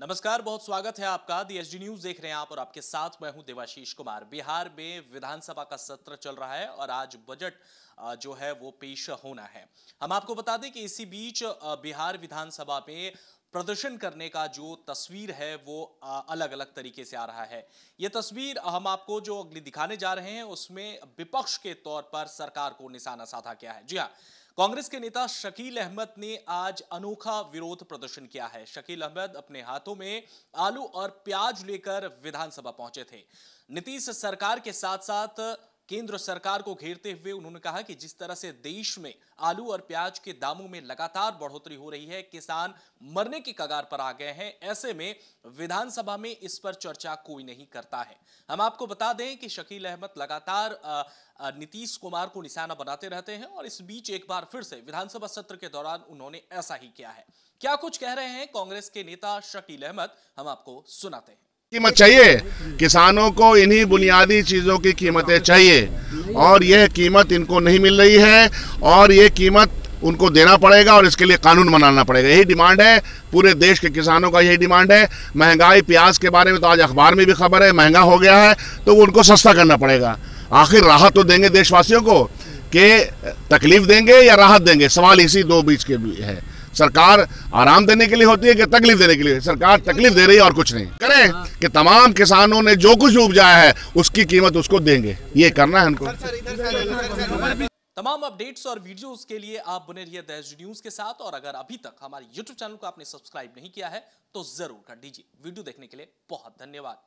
नमस्कार बहुत स्वागत है आपका दी डी न्यूज देख रहे हैं आप और आपके साथ मैं हूं देवाशीष कुमार बिहार में विधानसभा का सत्र चल रहा है और आज बजट जो है वो पेश होना है हम आपको बता दें कि इसी बीच बिहार विधानसभा में प्रदर्शन करने का जो तस्वीर है वो अलग अलग तरीके से आ रहा है ये तस्वीर हम आपको जो अगली दिखाने जा रहे हैं उसमें विपक्ष के तौर पर सरकार को निशाना साधा किया है जी हाँ कांग्रेस के नेता शकील अहमद ने आज अनोखा विरोध प्रदर्शन किया है शकील अहमद अपने हाथों में आलू और प्याज लेकर विधानसभा पहुंचे थे नीतीश सरकार के साथ साथ केंद्र सरकार को घेरते हुए उन्होंने कहा कि जिस तरह से देश में आलू और प्याज के दामों में लगातार बढ़ोतरी हो रही है किसान मरने की कगार पर आ गए हैं ऐसे में विधानसभा में इस पर चर्चा कोई नहीं करता है हम आपको बता दें कि शकील अहमद लगातार नीतीश कुमार को निशाना बनाते रहते हैं और इस बीच एक बार फिर से विधानसभा सत्र के दौरान उन्होंने ऐसा ही किया है क्या कुछ कह रहे हैं कांग्रेस के नेता शकील अहमद हम आपको सुनाते हैं कीमत चाहिए किसानों को इन्हीं बुनियादी चीज़ों की कीमतें चाहिए और यह कीमत इनको नहीं मिल रही है और ये कीमत उनको देना पड़ेगा और इसके लिए कानून बनाना पड़ेगा यही डिमांड है पूरे देश के किसानों का यही डिमांड है महंगाई प्याज के बारे में तो आज अखबार में भी खबर है महंगा हो गया है तो उनको सस्ता करना पड़ेगा आखिर राहत तो देंगे देशवासियों को कि तकलीफ देंगे या राहत देंगे सवाल इसी दो बीच के भी है सरकार आराम देने के लिए होती है कि तकलीफ देने के लिए सरकार तकलीफ दे रही है और कुछ नहीं करें हाँ। कि तमाम किसानों ने जो कुछ उपजाया है उसकी कीमत उसको देंगे ये करना है उनको तमाम अपडेट्स और वीडियोस के लिए आप बने रहिए दैश न्यूज के साथ और अगर अभी तक हमारे यूट्यूब चैनल को आपने सब्सक्राइब नहीं किया है तो जरूर कर दीजिए वीडियो देखने के लिए बहुत धन्यवाद